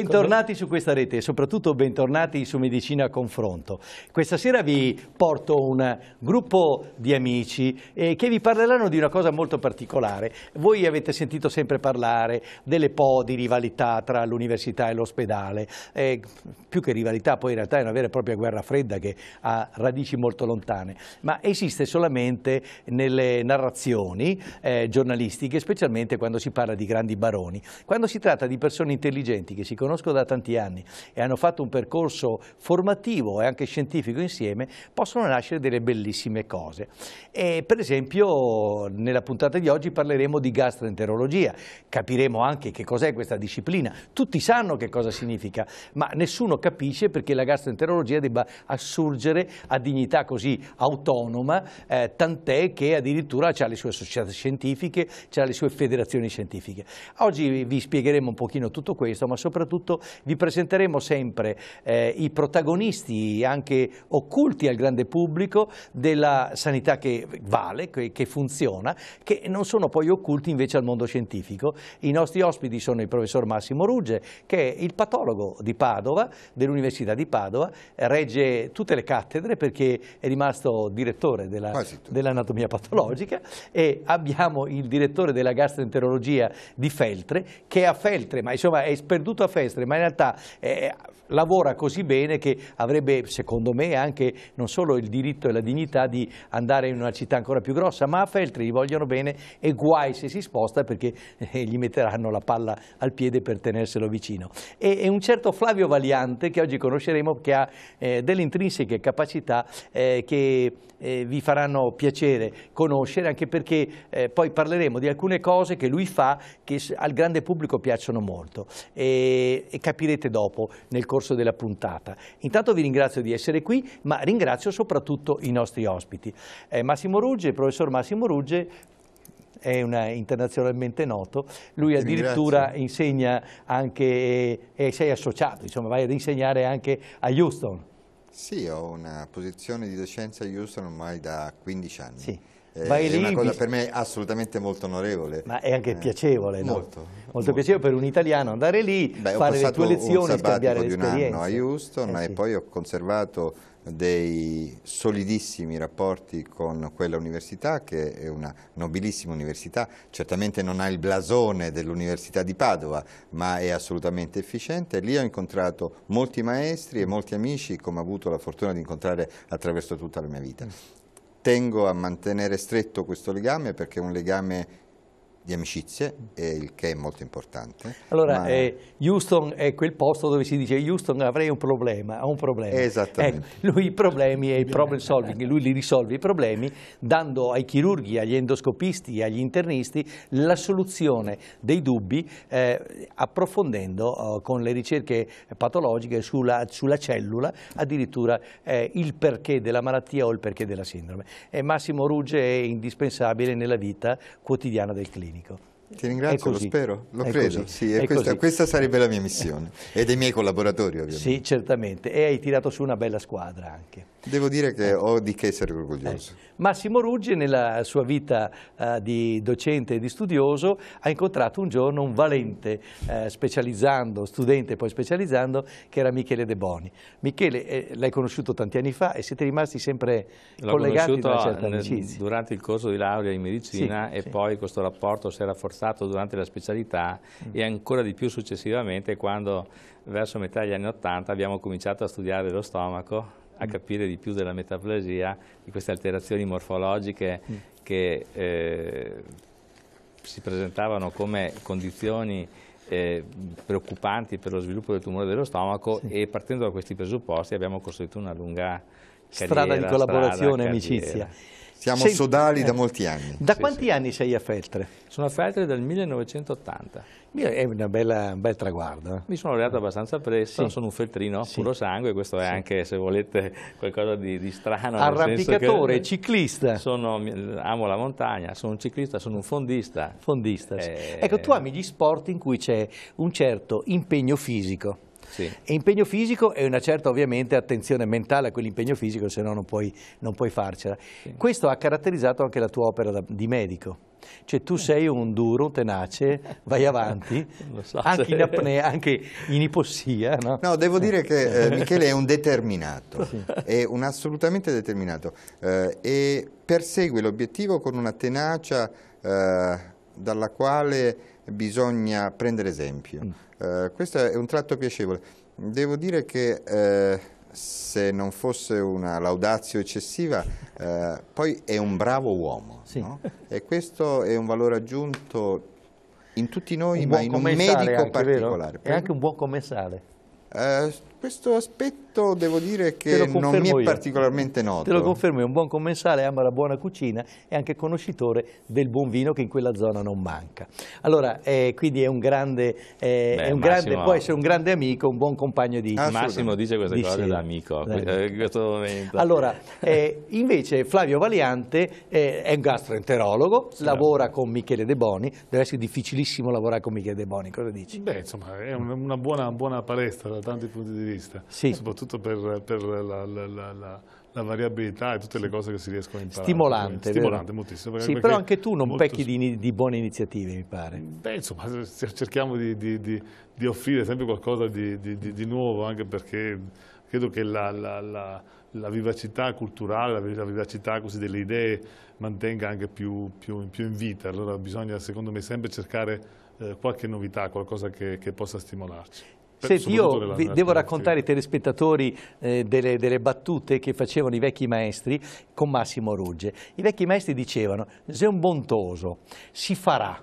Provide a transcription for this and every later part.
Bentornati su questa rete e soprattutto bentornati su Medicina Confronto. Questa sera vi porto un gruppo di amici eh, che vi parleranno di una cosa molto particolare. Voi avete sentito sempre parlare delle po' di rivalità tra l'università e l'ospedale, eh, più che rivalità poi in realtà è una vera e propria guerra fredda che ha radici molto lontane, ma esiste solamente nelle narrazioni eh, giornalistiche, specialmente quando si parla di grandi baroni. Quando si tratta di persone intelligenti che si conoscono conosco da tanti anni e hanno fatto un percorso formativo e anche scientifico insieme, possono nascere delle bellissime cose. E per esempio nella puntata di oggi parleremo di gastroenterologia, capiremo anche che cos'è questa disciplina, tutti sanno che cosa significa, ma nessuno capisce perché la gastroenterologia debba assurgere a dignità così autonoma, eh, tant'è che addirittura ha le sue associate scientifiche, ha le sue federazioni scientifiche. Oggi vi spiegheremo un pochino tutto questo, ma soprattutto soprattutto vi presenteremo sempre eh, i protagonisti anche occulti al grande pubblico della sanità che vale, che, che funziona, che non sono poi occulti invece al mondo scientifico. I nostri ospiti sono il professor Massimo Rugge, che è il patologo di Padova, dell'Università di Padova, regge tutte le cattedre perché è rimasto direttore dell'anatomia dell patologica e abbiamo il direttore della gastroenterologia di Feltre, che è a Feltre, ma insomma è sperduto a Feltre, maestri, ma in realtà eh, lavora così bene che avrebbe, secondo me, anche non solo il diritto e la dignità di andare in una città ancora più grossa, ma a Feltri gli vogliono bene e guai se si sposta perché eh, gli metteranno la palla al piede per tenerselo vicino. E, e un certo Flavio Valiante, che oggi conosceremo, che ha eh, delle intrinseche capacità eh, che eh, vi faranno piacere conoscere, anche perché eh, poi parleremo di alcune cose che lui fa che al grande pubblico piacciono molto. E, e, capirete dopo nel corso della puntata. Intanto vi ringrazio di essere qui, ma ringrazio soprattutto i nostri ospiti. Eh, Massimo Rugge, il professor Massimo Rugge, è una, eh, internazionalmente noto, lui addirittura insegna anche, e eh, eh, sei associato, insomma vai ad insegnare anche a Houston. Sì, ho una posizione di docenza a Houston ormai da 15 anni. Sì. Eh, Vai è lì, una cosa per me assolutamente molto onorevole. Ma è anche eh, piacevole, no? Molto, molto, molto. piacevole per un italiano andare lì, Beh, fare le tue lezioni, scambiare le esperienze. Ho un anno a Houston eh, e poi ho conservato dei solidissimi rapporti con quella università che è una nobilissima università, certamente non ha il blasone dell'università di Padova ma è assolutamente efficiente, lì ho incontrato molti maestri e molti amici come ho avuto la fortuna di incontrare attraverso tutta la mia vita tengo a mantenere stretto questo legame perché è un legame di amicizie, il che è molto importante. Allora, ma... eh, Houston è quel posto dove si dice Houston avrei un problema, ha un problema. Eh, Esattamente. Eh, lui i problemi e il problem solving, lui li risolve i problemi dando ai chirurghi, agli endoscopisti, agli internisti la soluzione dei dubbi eh, approfondendo oh, con le ricerche patologiche sulla, sulla cellula addirittura eh, il perché della malattia o il perché della sindrome. E eh, Massimo Rugge è indispensabile nella vita quotidiana del clinico. Domenico. Ti ringrazio, lo spero, lo è credo. Sì, questa, questa, sarebbe la mia missione e dei miei collaboratori ovviamente. Sì, certamente. E hai tirato su una bella squadra anche. Devo dire che ecco. ho di che essere orgoglioso. Eh. Massimo Ruggi nella sua vita eh, di docente e di studioso ha incontrato un giorno un valente eh, specializzando, studente poi specializzando, che era Michele De Boni. Michele eh, l'hai conosciuto tanti anni fa e siete rimasti sempre collegati da una certa eh, amicizia. durante il corso di laurea in medicina sì, e sì. poi questo rapporto si era forzato stato durante la specialità mm. e ancora di più successivamente quando verso metà degli anni 80 abbiamo cominciato a studiare lo stomaco a mm. capire di più della metaplasia, di queste alterazioni morfologiche mm. che eh, si presentavano come condizioni eh, preoccupanti per lo sviluppo del tumore dello stomaco sì. e partendo da questi presupposti abbiamo costruito una lunga carriera, strada di collaborazione e amicizia. Siamo sei... sodali da eh. molti anni. Da sì, quanti sì. anni sei a Feltre? Sono a Feltre dal 1980. È bella, un bel traguardo. Eh. Mi sono allenato abbastanza presto, sì. sono un feltrino puro sangue, questo è anche, se volete, qualcosa di, di strano. Arrampicatore, ciclista. Sono, amo la montagna, sono un ciclista, sono un fondista. Fondista, eh... Ecco, tu ami gli sport in cui c'è un certo impegno fisico. Sì. Impegno fisico e una certa ovviamente attenzione mentale a quell'impegno fisico, se no non puoi, non puoi farcela. Sì. Questo ha caratterizzato anche la tua opera da, di medico. Cioè tu eh. sei un duro, tenace, vai avanti, so, anche se... in apnea, anche in ipossia. No, no devo dire che eh, Michele è un determinato, è un assolutamente determinato eh, e persegue l'obiettivo con una tenacia eh, dalla quale bisogna prendere esempio. Mm. Eh, questo è un tratto piacevole. Devo dire che eh, se non fosse una laudazio eccessiva, eh, poi è un bravo uomo. Sì. No? E questo è un valore aggiunto in tutti noi, un ma in un medico anche, particolare. Vero? È anche un buon commensale. Eh, questo aspetto devo dire che non mi è io. particolarmente noto. Te lo confermo, è un buon commensale, ama la buona cucina e anche conoscitore del buon vino che in quella zona non manca. Allora, eh, quindi è un grande, eh, Beh, è un grande può essere un grande amico, un buon compagno di... Massimo dice queste di cose da amico eh. in questo momento. Allora, eh, invece Flavio Valiante eh, è un gastroenterologo, sì, lavora con Michele De Boni, deve essere difficilissimo lavorare con Michele De Boni, cosa dici? Beh, insomma, è una buona, buona palestra da tanti punti di vista vista, sì. soprattutto per, per la, la, la, la, variabilità e tutte le cose che si riescono a imparare. Stimolante, Stimolante moltissimo. Sì, però anche tu non molto... pecchi di, di, buone iniziative, mi pare. Beh, insomma, cerchiamo di, di, di offrire sempre qualcosa di, nuovo, anche perché credo che la la vivacità culturale, la vivacità delle idee mantenga anche più, più, più, in vita. Allora bisogna secondo me sempre cercare eh, qualche novità, qualcosa che, che possa stimolarci. Senti, io devo raccontare ai telespettatori eh, delle, delle, battute che facevano i vecchi maestri con Massimo Rugge. I vecchi maestri dicevano, se è un bontoso, si farà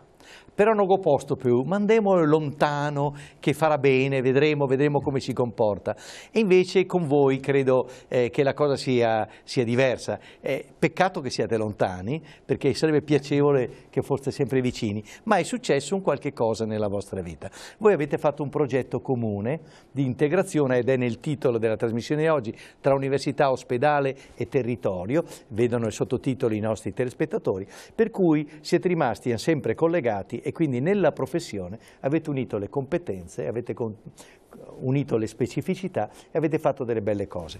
però non lo posto più, mandemolo lontano che farà bene, vedremo, vedremo come si comporta. E invece con voi credo eh, che la cosa sia, sia diversa. Eh, peccato che siate lontani, perché sarebbe piacevole che foste sempre vicini, ma è successo un qualche cosa nella vostra vita. Voi avete fatto un progetto comune di integrazione, ed è nel titolo della trasmissione di oggi, tra università, ospedale e territorio, vedono i sottotitoli i nostri telespettatori, per cui siete rimasti sempre collegati e quindi nella professione avete unito le competenze, avete unito le specificità e avete fatto delle belle cose.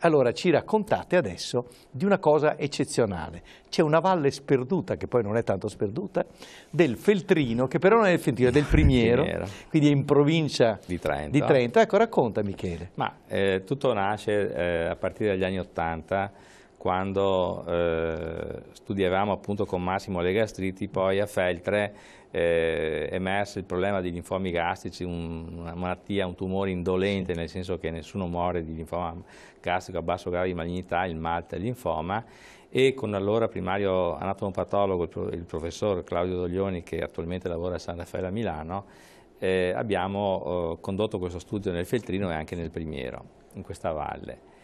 Allora ci raccontate adesso di una cosa eccezionale. C'è una valle sperduta, che poi non è tanto sperduta, del Feltrino, che però non è il Feltrino, è del Primiero, quindi è in provincia di Trento. Di Trento. Ecco, racconta Michele. Ma eh, tutto nasce eh, a partire dagli anni Ottanta, quando eh, studiavamo appunto con Massimo Legastriti poi a Feltre eh, emerso il problema degli linfomi gastrici, un, una malattia, un tumore indolente, nel senso che nessuno muore di linfoma gastrico a basso grado di malignità, il malta e il linfoma, e con l'allora primario anatomopatologo, il, il professor Claudio Doglioni, che attualmente lavora a San Raffaele a Milano, eh, abbiamo eh, condotto questo studio nel Feltrino e anche nel Primiero, in questa valle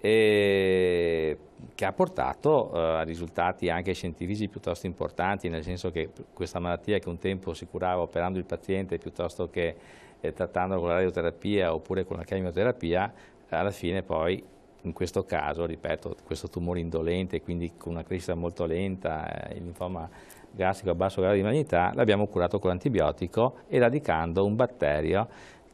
e che ha portato eh, a risultati anche scientifici piuttosto importanti, nel senso che questa malattia che un tempo si curava operando il paziente piuttosto che eh, trattandolo con la radioterapia oppure con la chemioterapia, alla fine poi in questo caso, ripeto, questo tumore indolente, quindi con una crescita molto lenta, eh, il linfoma gastrico a basso grado di malignità, l'abbiamo curato con l'antibiotico eradicando un batterio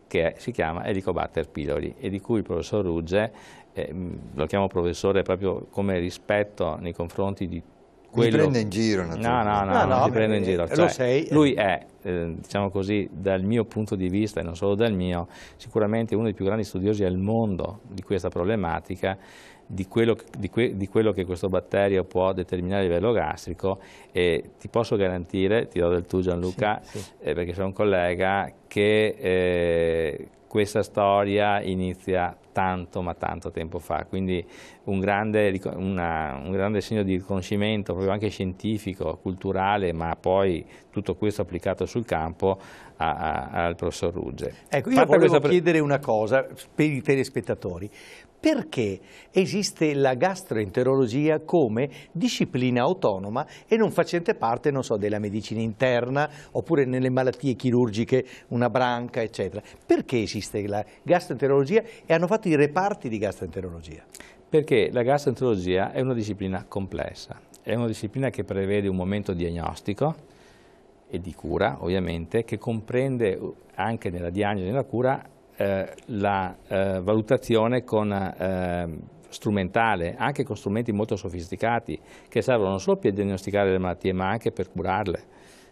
che si chiama Helicobacter pylori e di cui il professor Rugge eh, lo chiamo professore proprio come rispetto nei confronti di quello... Ti prende in giro, naturalmente. No, no, no, no, no, no ti prende in eh, giro. Cioè, sei, eh. Lui è, eh, diciamo così, dal mio punto di vista, e non solo dal mio, sicuramente uno dei più grandi studiosi al mondo di questa problematica, di quello, di que, di quello che questo batterio può determinare a livello gastrico e ti posso garantire, ti do del tu Gianluca, sì, sì. Eh, perché sei un collega, che eh, questa storia inizia tanto ma tanto tempo fa, quindi un grande, una, un grande, segno di riconoscimento proprio anche scientifico, culturale, ma poi tutto questo applicato sul campo a, a, al professor Rugge. Ecco, io Fatta volevo chiedere una cosa per i telespettatori. Perché esiste la gastroenterologia come disciplina autonoma e non facente parte, non so, della medicina interna oppure nelle malattie chirurgiche, una branca, eccetera? Perché esiste la gastroenterologia e hanno fatto i reparti di gastroenterologia? Perché la gastroenterologia è una disciplina complessa, è una disciplina che prevede un momento diagnostico, e di cura ovviamente, che comprende uh, anche nella diagnosi e nella cura eh, la eh, valutazione con, eh, strumentale, anche con strumenti molto sofisticati, che servono non solo per diagnosticare le malattie ma anche per curarle.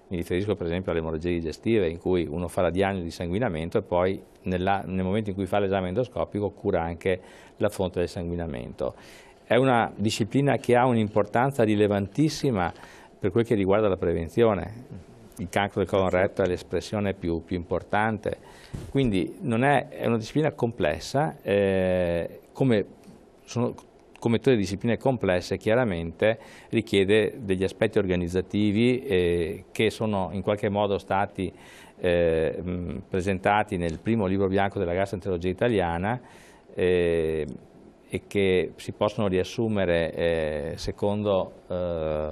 Mi riferisco per esempio alle emorragie digestive in cui uno fa la diagnosi di sanguinamento e poi nella, nel momento in cui fa l'esame endoscopico cura anche la fonte del sanguinamento. È una disciplina che ha un'importanza rilevantissima per quel che riguarda la prevenzione il cancro del colon retto è l'espressione più, più, importante, quindi è, è, una disciplina complessa, eh, come, sono, come, tutte le discipline complesse chiaramente richiede degli aspetti organizzativi eh, che sono in qualche modo stati eh, mh, presentati nel primo libro bianco della gastroenterologia italiana eh, e che si possono riassumere eh, secondo eh,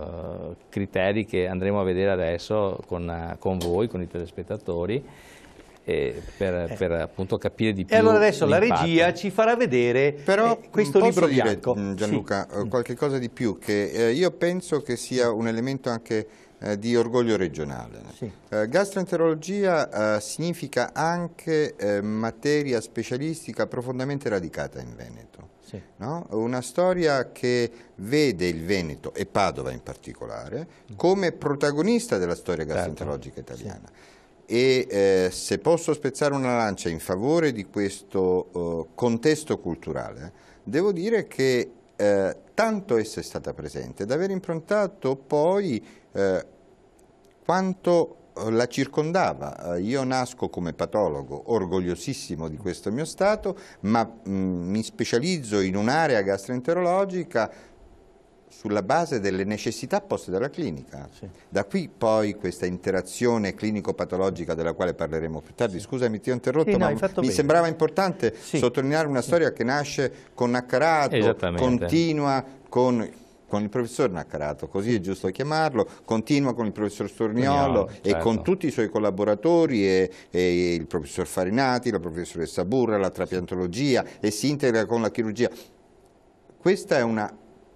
criteri che andremo a vedere adesso con, con voi, con i telespettatori, eh, per, per, appunto capire di più. E allora adesso la regia ci farà vedere Però eh, questo libro dire, bianco. Mm, Gianluca, sì. Eh, qualche cosa di più che eh, io penso che sia un elemento anche di orgoglio regionale. Sì. gastroenterologia significa anche materia specialistica profondamente radicata in Veneto sì. no? una storia che vede il Veneto e Padova in particolare mm. come protagonista della storia certo. gastroenterologica italiana. Sì. E eh, se posso spezzare una lancia in favore di questo eh, contesto culturale, devo dire che eh, tanto essa è stata presente da aver improntato poi eh, quanto la circondava. Eh, io nasco come patologo, orgogliosissimo di questo mio stato, ma mm, mi specializzo in un'area gastroenterologica sulla base delle necessità poste dalla clinica. Sì. Da qui poi questa interazione clinico-patologica della quale parleremo più tardi. Sì. Scusami, ti ho interrotto, sì, ma mi bene. sembrava importante sottolineare una storia che nasce con accarato, continua, con con il professor Naccarato, così è giusto chiamarlo, continua con il professor Storniolo certo. e con certo. tutti i suoi collaboratori, e, e il professor Farinati, la professoressa Burra, la trapiantologia e si integra con la chirurgia. Questa è una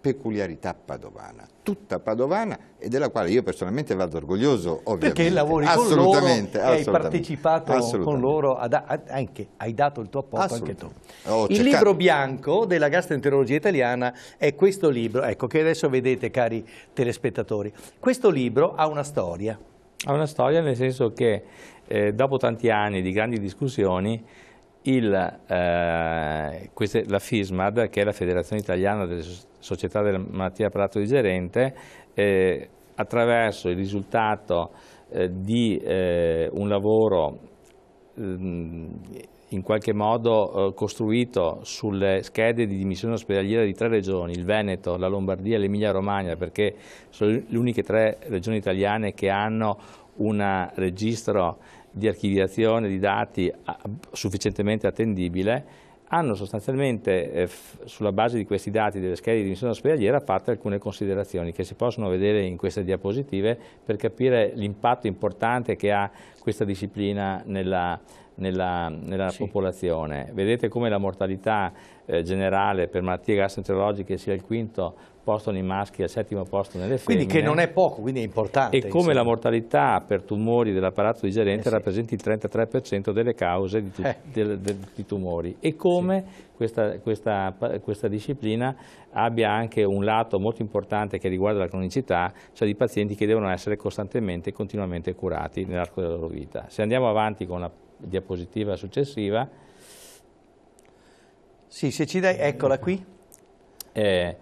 peculiarità padovana, tutta padovana e della quale io personalmente vado orgoglioso, ovviamente. Perché lavori con loro e hai partecipato con loro, ad, ad, anche, hai dato il tuo apporto anche tu. il libro bianco della gastroenterologia italiana è questo libro, ecco che adesso vedete cari telespettatori, questo libro ha una storia. Ha una storia nel senso che eh, dopo tanti anni di grandi discussioni il, eh, queste, la FISMAD, che è la Federazione Italiana delle Società della Malattia Apparato Digerente, eh, attraverso il risultato eh, di eh, un lavoro mm, in qualche modo eh, costruito sulle schede di dimissione ospedaliera di tre regioni, il Veneto, la Lombardia e l'Emilia-Romagna, perché sono le uniche tre regioni italiane che hanno un registro di archiviazione di dati sufficientemente attendibile, hanno sostanzialmente, eh, sulla base di questi dati delle schede di dimensione ospedaliera, fatte alcune considerazioni che si possono vedere in queste diapositive per capire l'impatto importante che ha questa disciplina nella, nella, nella sì. popolazione. Vedete come la mortalità eh, generale per malattie gastroenterologiche sia il quinto postano i maschi al settimo posto nelle femmine. Quindi che non è poco, quindi è importante. E come insomma. la mortalità per tumori dell'apparato digerente eh sì. rappresenta il 33% delle cause di, eh. del, del, di, tumori e come sì. questa, questa, questa, disciplina abbia anche un lato molto importante che riguarda la cronicità, cioè di pazienti che devono essere costantemente e continuamente curati nell'arco della loro vita. Se andiamo avanti con la diapositiva successiva... Sì, se ci dai, eccola qui. Eh,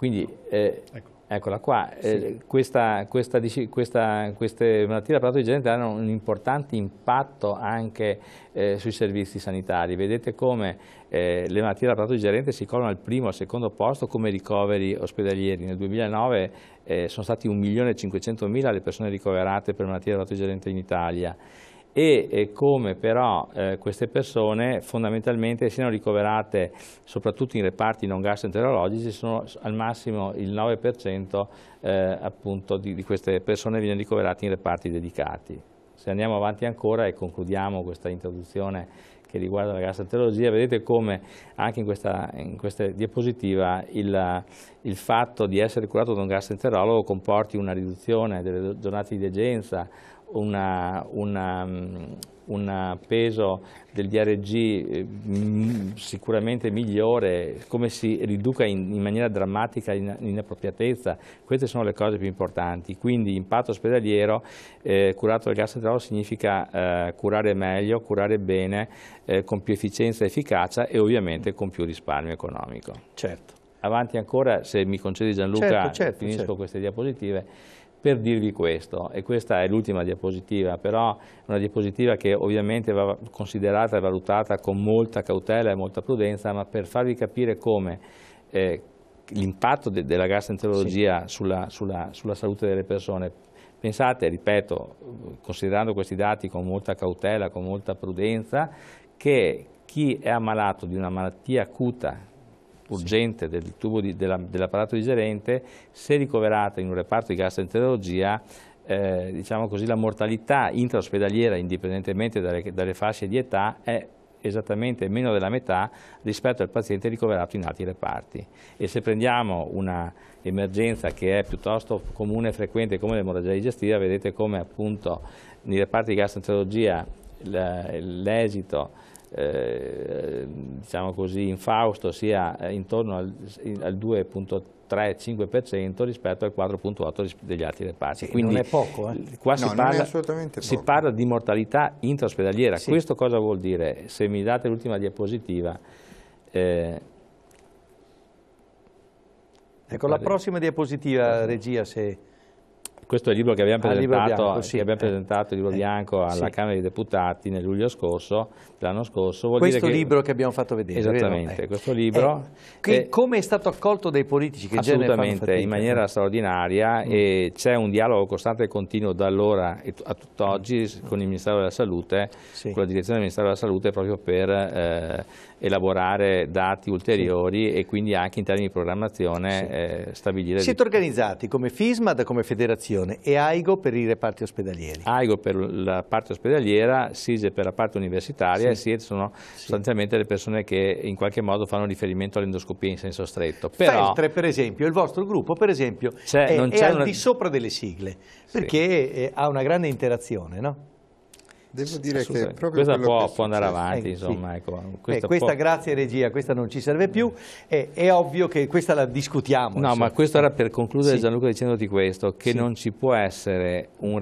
quindi, eh, ecco. eccola qua, sì. eh, questa, questa, questa, queste malattie da dell'apparato digerente hanno un importante impatto anche eh, sui servizi sanitari. Vedete come eh, le malattie da dell'apparato digerente si collocano al primo e al secondo posto come ricoveri ospedalieri. Nel 2009 eh, sono stati 1.500.000 le persone ricoverate per malattie da dell'apparato digerente in Italia e eh, come però eh, queste persone fondamentalmente siano ricoverate soprattutto in reparti non gastroenterologici sono al massimo il 9% eh, appunto di, di, queste persone viene ricoverate in reparti dedicati. Se andiamo avanti ancora e concludiamo questa introduzione che riguarda la gastroenterologia, vedete come anche in questa, in questa diapositiva il, il, fatto di essere curato da un gastroenterologo comporti una riduzione delle giornate di degenza un mm, peso del DRG eh, sicuramente migliore, come si riduca in, in maniera drammatica l'inappropriatezza, queste sono le cose più importanti, quindi impatto ospedaliero, eh, curato dal gas eterolo significa eh, curare meglio, curare bene, eh, con più efficienza e efficacia e ovviamente con più risparmio economico. Certo. Avanti ancora, se mi concedi Gianluca, certo, certo, finisco certo. queste diapositive per dirvi questo, e questa è l'ultima diapositiva, però è una diapositiva che ovviamente va considerata e valutata con molta cautela e molta prudenza, ma per farvi capire come eh, l'impatto de della gastroenterologia sì. sulla, sulla, sulla salute delle persone Pensate, ripeto, considerando questi dati con molta cautela, con molta prudenza, che chi è ammalato di una malattia acuta urgente del tubo di, della, dell'apparato digerente, se ricoverata in un reparto di gastroenterologia, eh, diciamo così, la mortalità intraospedaliera, indipendentemente dalle, dalle fasce di età, è esattamente meno della metà rispetto al paziente ricoverato in altri reparti. E se prendiamo un'emergenza che è piuttosto comune e frequente come l'emorragia digestiva, vedete come appunto nei reparti di gastroenterologia l'esito eh, diciamo così, in Fausto sia eh, intorno al, al 2.35% rispetto al 4.8% degli altri reparti. Quindi non è poco. Eh? Qua no, si, parla, si parla, di mortalità intraospedaliera. Sì. Questo cosa vuol dire? Se mi date l'ultima diapositiva... Eh, ecco, la prossima diapositiva, regia, se questo è il libro che abbiamo presentato, bianco, sì. che abbiamo presentato il libro eh, bianco alla sì. Camera dei Deputati nel luglio scorso, l'anno scorso. questo che... libro che abbiamo fatto vedere. Esattamente, ecco. questo libro. Eh, che, è... Come è stato accolto dai politici? Che assolutamente, in maniera straordinaria mm. e c'è un dialogo costante e continuo da allora a tutt'oggi mm. con il Ministero della Salute, sì. con la direzione del Ministero della Salute proprio per eh, elaborare dati ulteriori sì. e quindi anche in termini di programmazione eh, stabilire. Siete organizzati come FISMAD, come federazione? formazione e AIGO per i reparti ospedalieri. AIGO per la parte ospedaliera, SIGE per la parte universitaria sì. e SIET sono sì. sostanzialmente le persone che in qualche modo fanno riferimento all'endoscopia in senso stretto. Però, Feltre, per esempio, il vostro gruppo, per esempio, è, non è una... al di sopra delle sigle, perché sì. Eh, ha una grande interazione, no? Devo dire che proprio questa può, che può andare avanti, eh, insomma, sì. ecco, questa, eh, questa può... grazie regia, questa non ci serve più, eh, è ovvio che questa la discutiamo. No, insomma. ma questo era per concludere sì. Gianluca dicendoti questo, che sì. non ci può essere un,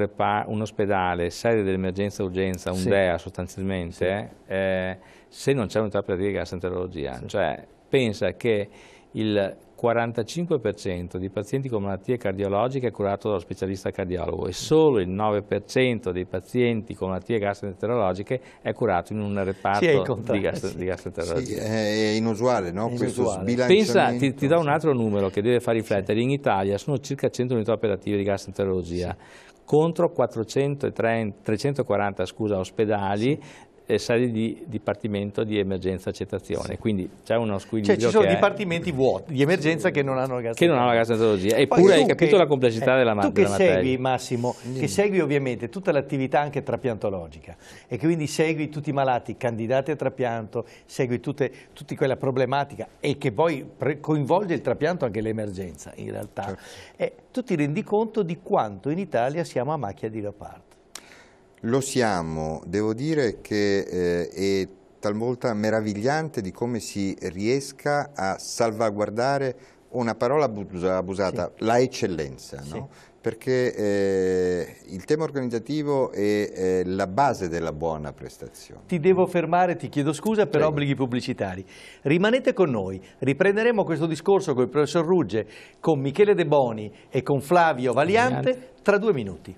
un ospedale, sede dell'emergenza-urgenza, un DEA sostanzialmente, eh, se non c'è un'età di dire gastroenterologia, cioè pensa che il 45% dei pazienti con malattie cardiologiche è curato dallo specialista cardiologo e solo il 9% dei pazienti con malattie gastroenterologiche è curato in un reparto sì, di, gastro, sì. di, gastroenterologia. Sì, è inusuale, no? È inusuale. Pensa, ti, ti do un altro numero che deve far riflettere. In Italia sono circa 100 unità operative di gastroenterologia contro 430, 340 scusa, ospedali eh, sali di dipartimento di emergenza accettazione. Sì. Quindi c'è uno squilibrio. Cioè, ci sono dipartimenti è... vuoti di emergenza che non hanno la gastroenterologia. Eppure hai capito che, la complessità eh, della materia. Tu che segui, Massimo, mm. che segui ovviamente tutta l'attività anche trapiantologica e che quindi segui tutti i malati candidati a trapianto, segui tutte, tutti quella problematica e che poi coinvolge il trapianto anche l'emergenza in realtà. Certo. Eh, tu ti rendi conto di quanto in Italia siamo a macchia di leopardo. Lo siamo, devo dire che eh, è talvolta meravigliante di come si riesca a salvaguardare una parola abusata, sì. la eccellenza, sì. no? perché eh, il tema organizzativo è eh, la base della buona prestazione. Ti devo fermare, ti chiedo scusa per Prego. obblighi pubblicitari. Rimanete con noi, riprenderemo questo discorso con il professor Rugge, con Michele De Boni e con Flavio Valiante tra due minuti.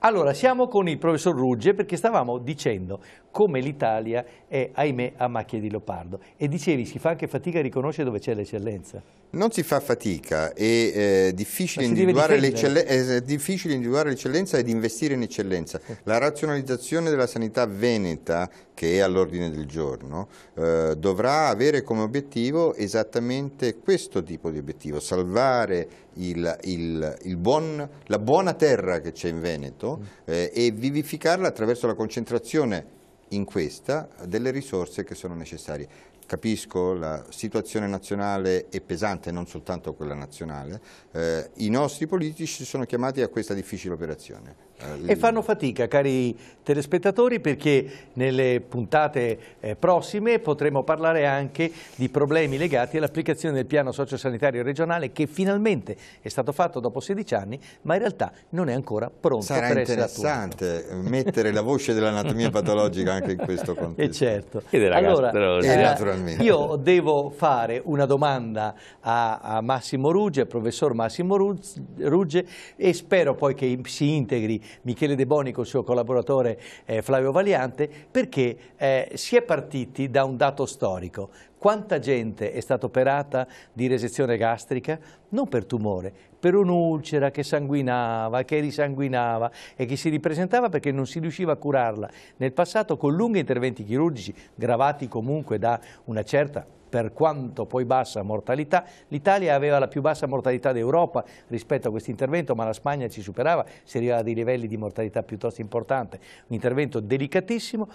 Allora, siamo con il professor Rugge perché stavamo dicendo come l'Italia è, ahimè, a macchie di leopardo. E dicevi, si fa anche fatica a riconoscere dove c'è l'eccellenza. Non si fa fatica, eh, è, eh, difficile, individuare è difficile individuare l'eccellenza ed investire in eccellenza. La razionalizzazione della sanità veneta, che è all'ordine del giorno, eh, dovrà avere come obiettivo esattamente questo tipo di obiettivo, salvare il, il, il buon, la buona terra che c'è in Veneto mm. eh, e vivificarla attraverso la concentrazione in questa delle risorse che sono necessarie. Capisco la situazione nazionale è pesante, non soltanto quella nazionale, eh, i nostri politici sono chiamati a questa difficile operazione. E fanno fatica, cari telespettatori, perché nelle puntate eh, prossime potremo parlare anche di problemi legati all'applicazione del piano sociosanitario regionale che finalmente è stato fatto dopo 16 anni, ma in realtà non è ancora pronto Sarà per essere attuato. Sarà interessante mettere la voce dell'anatomia patologica anche in questo contesto. E eh, certo. E della allora, eh, naturalmente. Io devo fare una domanda a, a Massimo Rugge, al professor Massimo Rugge, e spero poi che si integri Michele De Boni con il suo collaboratore eh, Flavio Valiante, perché eh, si è partiti da un dato storico. Quanta gente è stata operata di resezione gastrica non per tumore, per un'ulcera che sanguinava, che risanguinava e che si ripresentava perché non si riusciva a curarla. Nel passato con lunghi interventi chirurgici, gravati comunque da una certa per quanto poi bassa mortalità, l'Italia aveva la più bassa mortalità d'Europa rispetto a questo intervento, ma la Spagna ci superava, si arrivava a dei livelli di mortalità piuttosto importanti. Un intervento delicatissimo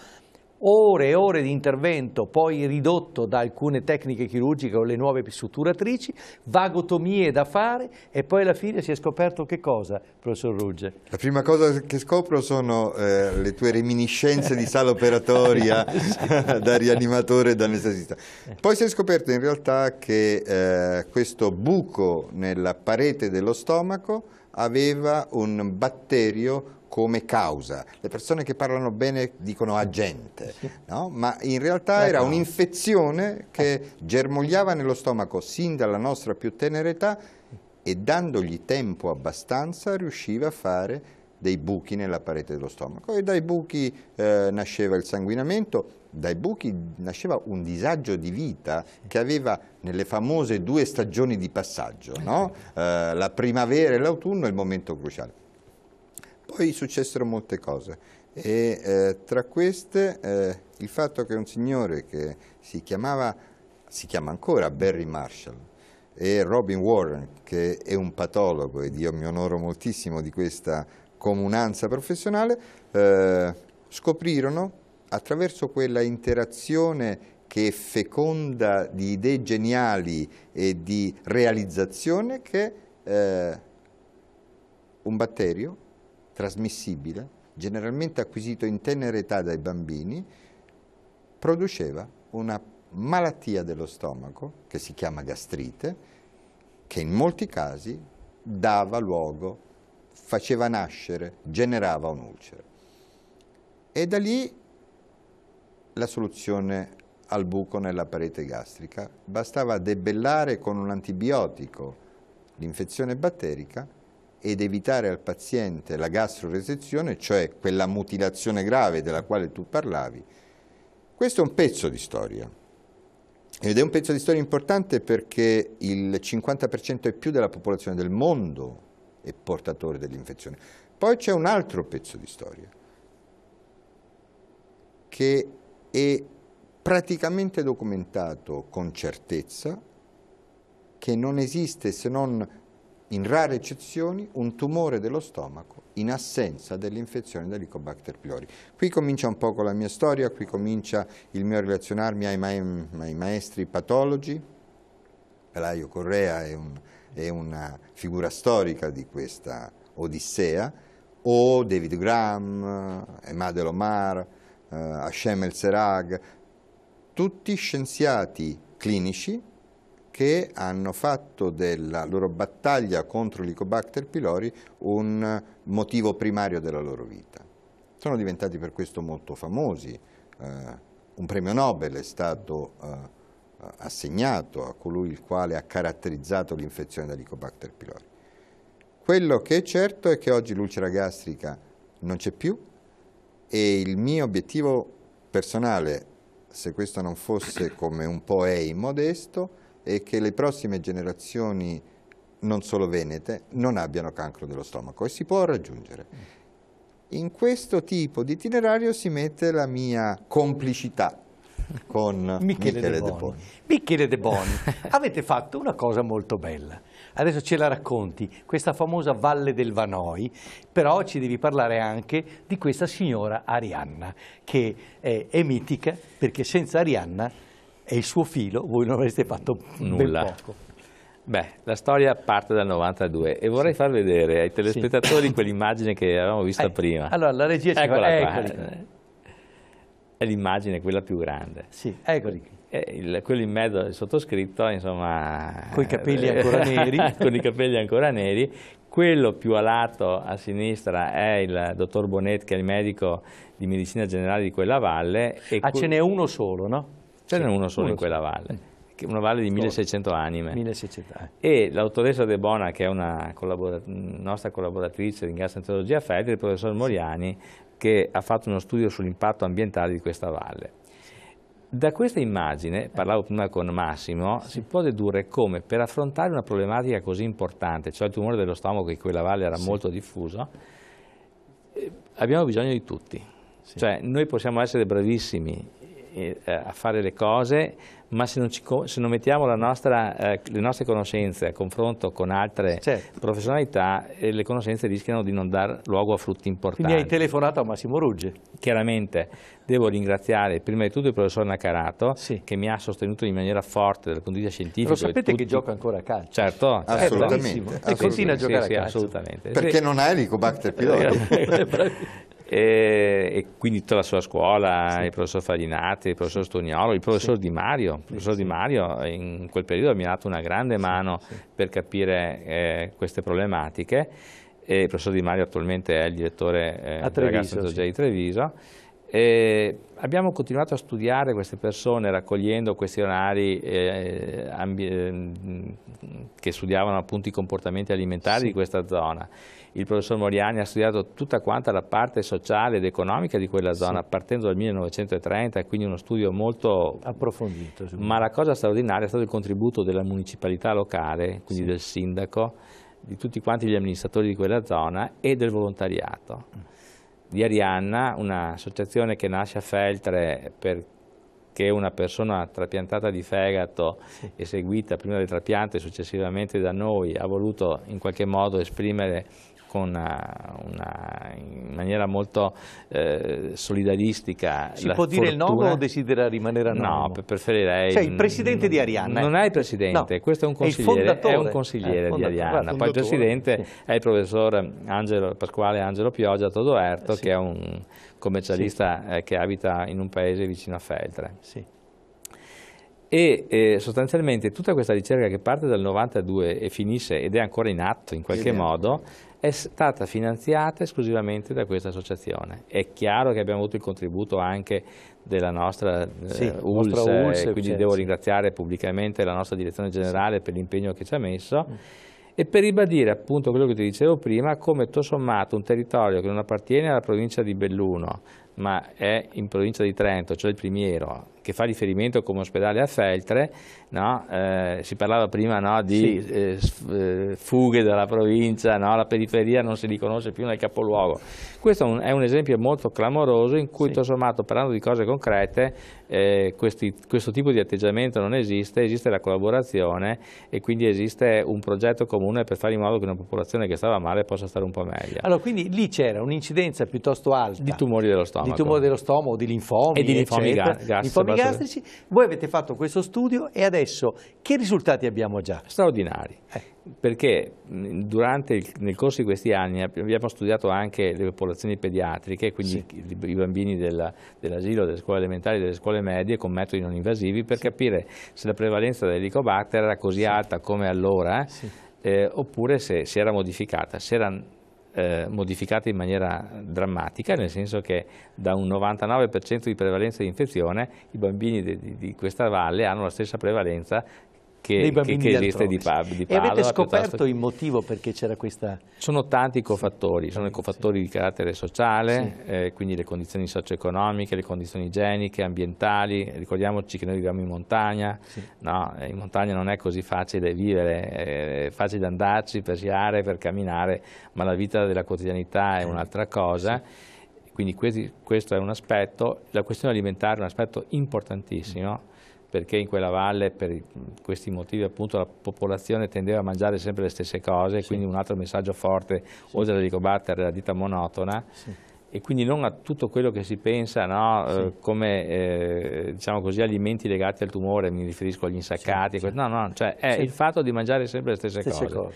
ore e ore di intervento, poi ridotto da alcune tecniche chirurgiche o le nuove suturatrici, vagotomie da fare e poi alla fine si è scoperto che cosa, professor Rugge? La prima cosa che scopro sono eh, le tue reminiscenze di sala operatoria da rianimatore e da anestesista. Poi si è scoperto in realtà che eh, questo buco nella parete dello stomaco aveva un batterio come causa. Le persone che parlano bene dicono agente, no? ma in realtà era un'infezione che eh. germogliava nello stomaco sin dalla nostra più tenera età e dandogli tempo abbastanza riusciva a fare dei buchi nella parete dello stomaco e dai buchi eh, nasceva il sanguinamento, dai buchi nasceva un disagio di vita che aveva nelle famose due stagioni di passaggio, no? eh, eh la primavera e l'autunno il momento cruciale. Poi successero molte cose e eh, tra queste eh, il fatto che un signore che si chiamava, si chiama ancora Barry Marshall, e Robin Warren, che è un patologo, ed io mi onoro moltissimo di questa comunanza professionale, eh, scoprirono attraverso quella interazione che è feconda di idee geniali e di realizzazione che eh, un batterio trasmissibile, generalmente acquisito in tenera età dai bambini, produceva una malattia dello stomaco che si chiama gastrite, che in molti casi dava luogo faceva nascere, generava un'ulcera. E da lì la soluzione al buco nella parete gastrica. Bastava debellare con un antibiotico l'infezione batterica ed evitare al paziente la gastroresezione, cioè quella mutilazione grave della quale tu parlavi. Questo è un pezzo di storia. Ed è un pezzo di storia importante perché il 50% e più della popolazione del mondo e portatore dell'infezione. Poi c'è un altro pezzo di storia che è praticamente documentato con certezza che non esiste se non in rare eccezioni un tumore dello stomaco in assenza dell'infezione dell'Icobacter pylori. Qui comincia un po' la mia storia, qui comincia il mio relazionarmi ai, ma ai maestri patologi. Pelaio Correa è un è una figura storica di questa odissea, o David Graham, Emad El Omar, eh, Hashem El Serag, tutti scienziati clinici che hanno fatto della loro battaglia contro l'Icobacter pylori un motivo primario della loro vita. Sono diventati per questo molto famosi, eh, un premio Nobel è stato eh, assegnato a colui il quale ha caratterizzato l'infezione da Helicobacter pylori. Quello che è certo è che oggi l'ulcera gastrica non c'è più e il mio obiettivo personale, se questo non fosse come un po' è immodesto, è che le prossime generazioni, non solo venete, non abbiano cancro dello stomaco e si può raggiungere. In questo tipo di itinerario si mette la mia complicità con Michele, Michele De Boni. Michele De Boni, avete fatto una cosa molto bella. Adesso ce la racconti, questa famosa Valle del Vanoi, però ci devi parlare anche di questa signora Arianna, che è, è mitica perché senza Arianna e il suo filo voi non avreste fatto nulla. Beh, la storia parte dal 92 e vorrei sì. far vedere ai telespettatori sì. quell'immagine che avevamo visto eh, prima. Allora, la regia ci Eccola qua. Eccoli è l'immagine quella più grande. Sì, eccoli qui. Eh, il, quello in mezzo, il sottoscritto, insomma... Con i capelli eh, ancora neri. con i capelli ancora neri. Quello più alato a sinistra è il dottor Bonet, che è il medico di medicina generale di quella valle. ah, ce n'è uno solo, no? Ce n'è uno solo uno in quella solo. valle una valle di 1600 anime. 1600. Eh. E l'autoressa De Bona, che è una collabora nostra collaboratrice in gastroenterologia fedele, il professor Moriani, che ha fatto uno studio sull'impatto ambientale di questa valle. Da questa immagine, parlavo prima con Massimo, si può dedurre come per affrontare una problematica così importante, cioè il tumore dello stomaco che in quella valle era sì. molto diffuso, eh, abbiamo bisogno di tutti. Sì. Cioè, noi possiamo essere bravissimi eh, a fare le cose, ma se non, ci, se non mettiamo nostra, eh, le nostre conoscenze a confronto con altre certo. professionalità, eh, le conoscenze rischiano di non dar luogo a frutti importanti. Quindi hai telefonato a Massimo Rugge. Chiaramente devo ringraziare prima di tutto il professor Nacarato sì. che mi ha sostenuto in maniera forte dal punto di vista scientifico. Lo sapete tutti... che gioca ancora a calcio? Certo, assolutamente. Ah, assolutamente. E continua a giocare sì, a calcio. Sì, assolutamente. Perché non hai l'icobacter pylori. e, e quindi tutta la sua scuola, sì. il professor Farinati, il professor Stognolo, il professor sì. Di Mario. Il professor Di Mario in quel periodo mi ha dato una grande mano per capire eh, queste problematiche e il professor Di Mario attualmente è il direttore eh, Treviso, della Gastro sì. di Treviso eh, abbiamo continuato a studiare queste persone raccogliendo questionari eh, ehm, che studiavano appunto i comportamenti alimentari sì. di questa zona. Il professor Moriani ha studiato tutta quanta la parte sociale ed economica di quella zona sì. partendo dal 1930, quindi uno studio molto approfondito. Ma la cosa straordinaria è stato il contributo della municipalità locale, quindi sì. del sindaco, di tutti quanti gli amministratori di quella zona e del volontariato di Arianna, un'associazione che nasce a Feltre perché una persona trapiantata di fegato e seguita prima del trapianto e successivamente da noi ha voluto in qualche modo esprimere con una, eh, una, in maniera molto eh, solidaristica. Si può dire fortuna... il nome o desidera rimanere anonimo? No, preferirei... Cioè il presidente di Arianna. Non è il presidente, eh. no. questo è un consigliere, è, è un consigliere eh, di Arianna. Poi il presidente sì. è il professor Angelo, Pasquale Angelo Pioggia Todoerto, sì. che è un commercialista sì. Eh, che abita in un paese vicino a Feltre. Sì e eh, sostanzialmente tutta questa ricerca che parte dal 92 e finisce ed è ancora in atto in qualche modo è stata finanziata esclusivamente da questa associazione. È chiaro che abbiamo avuto il contributo anche della nostra eh, sì, eh, ULS, ULS quindi devo ringraziare pubblicamente la nostra direzione generale sì. per l'impegno che ci ha messo mm. e per ribadire appunto quello che ti dicevo prima, come tutto sommato un territorio che non appartiene alla provincia di Belluno, ma è in provincia di Trento, cioè il Primiero, che fa riferimento come ospedale a Feltre, no? eh, si parlava prima no, di sì. eh, eh fughe dalla provincia, no? la periferia non si riconosce più nel capoluogo. Questo è un esempio molto clamoroso in cui, sì. tutto sommato, parlando di cose concrete, eh, questi, questo tipo di atteggiamento non esiste, esiste la collaborazione e quindi esiste un progetto comune per fare in modo che una popolazione che stava male possa stare un po' meglio. Allora, quindi lì c'era un'incidenza piuttosto alta di tumori dello stomaco, di tumori dello stomaco, di linfomi e di linfomi, linfomi gastrici. Voi avete fatto questo studio e adesso che risultati abbiamo già? Straordinari. Eh perché durante il, nel corso di questi anni abbiamo studiato anche le popolazioni pediatriche, quindi sì. i, bambini della, dell'asilo, delle scuole elementari, delle scuole medie con metodi non invasivi per sì. capire se la prevalenza dell'elicobacter era così sì. alta come allora eh, oppure se si era modificata, se era eh, modificata in maniera drammatica, nel senso che da un 99% di prevalenza di infezione i bambini di, di, di questa valle hanno la stessa prevalenza che, che, che esiste di, pa di Padova. E avete scoperto il motivo perché c'era questa... Sono tanti i cofattori, sono i cofattori di carattere sociale, sì. eh, quindi le condizioni socio-economiche, le condizioni igieniche, ambientali, ricordiamoci che noi viviamo in montagna, sì. no, eh, in montagna non è così facile vivere, è eh, facile andarci per girare, per camminare, ma la vita della quotidianità è eh. un'altra cosa. Quindi questi, questo è un aspetto, la questione alimentare è un aspetto importantissimo perché in quella valle per questi motivi appunto la popolazione tendeva a mangiare sempre le stesse cose, sì. quindi un altro messaggio forte, sì. oltre alla ricobattere la dieta monotona, sì. e quindi non a tutto quello che si pensa no, eh, come eh, diciamo così, alimenti legati al tumore, mi riferisco agli insaccati, no, no, cioè è il fatto di mangiare sempre le stesse, stesse cose. cose.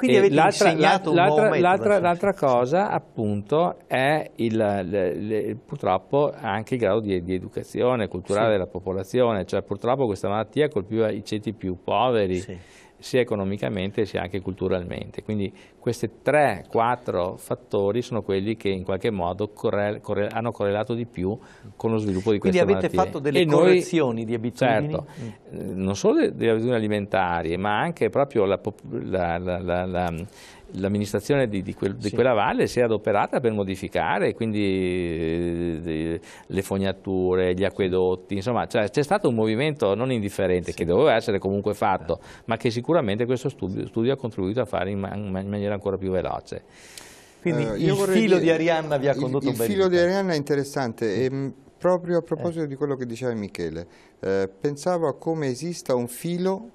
Quindi avete l'altra, insegnato l'altra, l'altra, l'altra cosa appunto è il, le, le, purtroppo anche il grado di, di educazione culturale sì. della popolazione, cioè purtroppo questa malattia colpiva i ceti più poveri. Sì sia economicamente sia anche culturalmente. Quindi questi 3-4 fattori sono quelli che in qualche modo correl correl hanno correlato di più con lo sviluppo di quindi queste malattie. Quindi avete fatto delle e correzioni noi, di abitudini? Certo, mm. Eh, non solo delle abitudini alimentari, ma anche proprio la, la, la, la l'amministrazione di, di, quel, sì. quella valle si è adoperata per modificare quindi eh, le fognature, gli acquedotti, insomma cioè, c'è cioè, stato un movimento non indifferente sì. che doveva essere comunque fatto, sì. ma che sicuramente questo studio, studio, ha contribuito a fare in, man in maniera ancora più veloce. Quindi uh, il filo dire, di Arianna vi ha condotto il, il bene. Il filo di Arianna è interessante. E, ehm, proprio a eh. proposito eh. di quello che diceva Michele, eh, pensavo a come esista un filo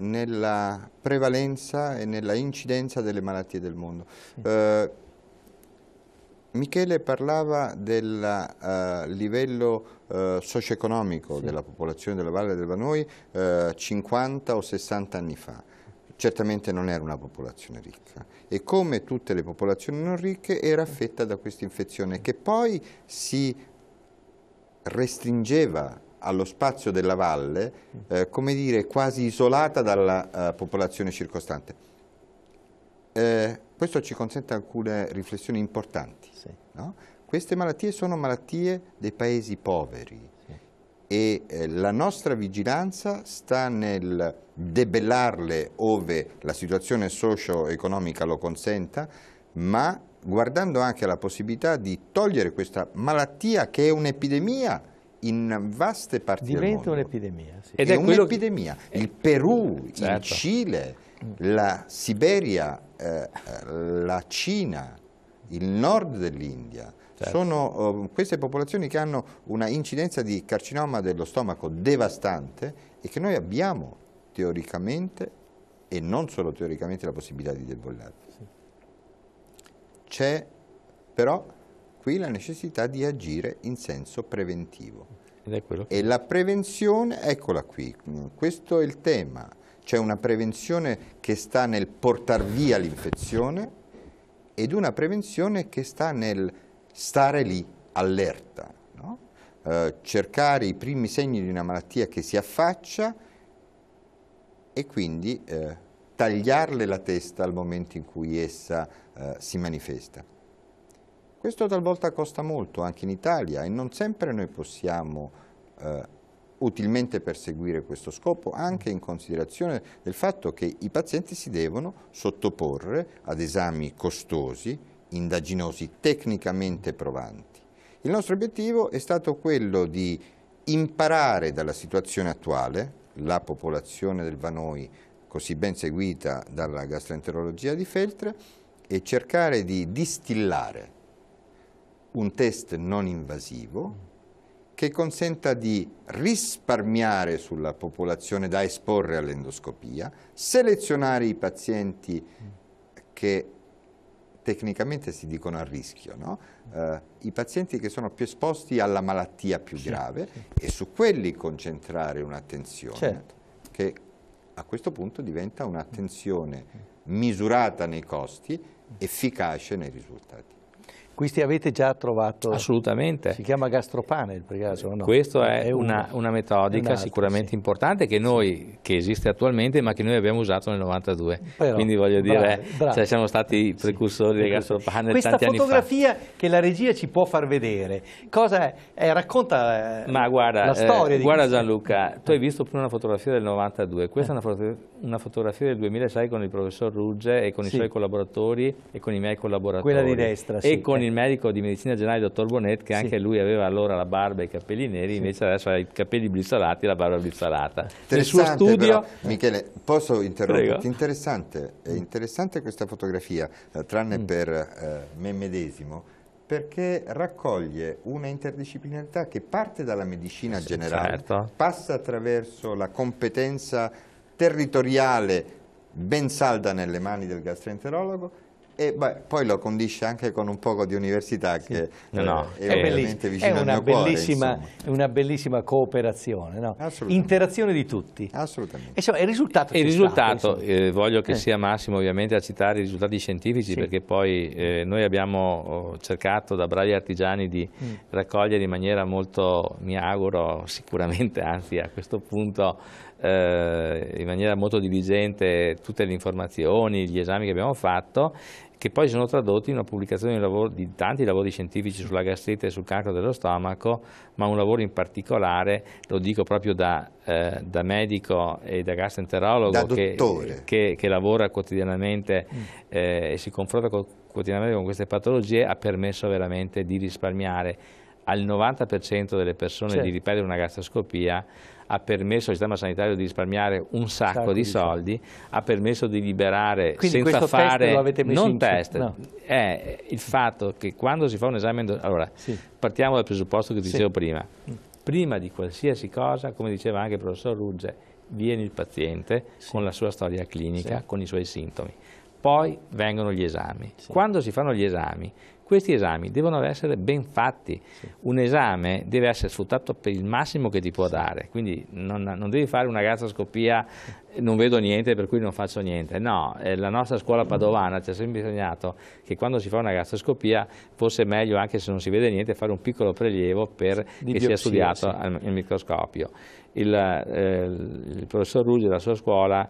nella prevalenza e nella incidenza delle malattie del mondo. Eh, Michele parlava del uh, livello uh, socio-economico sì. della popolazione della Valle del Vanoi uh, eh, 50 o 60 anni fa. Certamente non era una popolazione ricca e come tutte le popolazioni non ricche era affetta da questa infezione che poi si restringeva allo spazio della valle, eh, come dire, quasi isolata dalla eh, popolazione circostante. Eh, questo ci consente alcune riflessioni importanti. Sì. No? Queste malattie sono malattie dei paesi poveri sì. e eh, la nostra vigilanza sta nel debellarle ove la situazione socio-economica lo consenta, ma guardando anche alla possibilità di togliere questa malattia che è un'epidemia in vaste parti Diventa un'epidemia. Sì. Ed è, è un'epidemia. Che... Il Perù, certo. il Cile, la Siberia, eh, eh, la Cina, il nord dell'India. Certo. Sono eh, queste popolazioni che hanno una incidenza di carcinoma dello stomaco devastante e che noi abbiamo teoricamente e non solo teoricamente la possibilità di debollarli. Sì. C'è però qui la necessità di agire in senso preventivo. E la prevenzione, eccola qui, questo è il tema. C'è una prevenzione che sta nel portare via l'infezione ed una prevenzione che sta nel stare lì, allerta, no? eh, cercare i primi segni di una malattia che si affaccia e quindi eh, tagliarle la testa al momento in cui essa eh, si manifesta. Questo talvolta costa molto anche in Italia e non sempre noi possiamo eh, utilmente perseguire questo scopo anche in considerazione del fatto che i pazienti si devono sottoporre ad esami costosi, indaginosi, tecnicamente provanti. Il nostro obiettivo è stato quello di imparare dalla situazione attuale, la popolazione del Vanoi così ben seguita dalla gastroenterologia di Feltre, e cercare di distillare un test non invasivo che consenta di risparmiare sulla popolazione da esporre all'endoscopia, selezionare i pazienti che tecnicamente si dicono a rischio, no? eh, i pazienti che sono più esposti alla malattia più sì, grave sì. e su quelli concentrare un'attenzione certo. che a questo punto diventa un'attenzione misurata nei costi, efficace nei risultati. Questi avete già trovato? Assolutamente. Si chiama gastropane il caso? No? Questa è, è una, una, metodica è sicuramente sì. importante che noi, che esiste attualmente, ma che noi abbiamo usato nel 92. Però, Quindi voglio dire, brave, eh, Cioè, siamo stati i precursori sì, del gastropane Questa fotografia che la regia ci può far vedere, cosa è? Eh, racconta eh, ma guarda, la storia eh, di Guarda Gianluca, tu hai visto prima una fotografia del 92, questa eh. è una, foto una, fotografia del 2006 con il professor Rugge e con sì. i suoi collaboratori e con i miei collaboratori. Quella di destra, sì. E con eh. i il medico di medicina generale, dottor Bonet, che anche lui aveva allora la barba e i capelli neri, sì. invece adesso ha i capelli brizzolati e la barba brizzolata. Nel suo studio... Però, Michele, posso interromperti? Interessante, è interessante questa fotografia, eh, tranne mm. per eh, me medesimo, perché raccoglie una interdisciplinarità che parte dalla medicina sì, generale, certo. passa attraverso la competenza territoriale ben salda nelle mani del gastroenterologo e beh, poi lo condisce anche con un poco di università che eh, no, no. è, è veramente vicino è una cuore, bellissima, È una bellissima cooperazione, no? interazione di tutti. Assolutamente. insomma, il risultato, il risultato stato, eh, voglio che eh. sia Massimo ovviamente a citare i risultati scientifici sì. perché poi eh, noi abbiamo oh, cercato da bravi artigiani di mm. raccogliere in maniera molto, mi auguro sicuramente, anzi a questo punto eh, in maniera molto diligente tutte le informazioni, gli esami che abbiamo fatto che poi sono tradotti in una pubblicazione di, lavoro, di tanti lavori scientifici sulla gastrite e sul cancro dello stomaco, ma un lavoro in particolare, lo dico proprio da, eh, da medico e da gastroenterologo da che, che, che, lavora quotidianamente mm. eh, e si confronta co quotidianamente con queste patologie, ha permesso veramente di risparmiare al 90% delle persone certo. di ripetere una gastroscopia ha permesso al sistema sanitario di risparmiare un sacco, sacco di, soldi, di, soldi, ha permesso di liberare Quindi senza fare test non test. No. È il fatto che quando si fa un esame allora sì. partiamo dal presupposto che ti sì. dicevo prima. Prima di qualsiasi cosa, come diceva anche il professor Rugge, viene il paziente sì. con la sua storia clinica, con i suoi sintomi. Poi vengono gli esami. Quando si fanno gli esami, questi esami devono essere ben fatti, sì. un esame deve essere sfruttato per il massimo che ti può sì. dare, quindi non, non, devi fare una gastroscopia, non vedo niente per cui non faccio niente, no, eh, la nostra scuola padovana ci ha sempre insegnato che quando si fa una gastroscopia fosse meglio anche se non si vede niente fare un piccolo prelievo per Di che biopsia, sia studiato sì. al, al microscopio. Il, eh, il professor Ruggio della sua scuola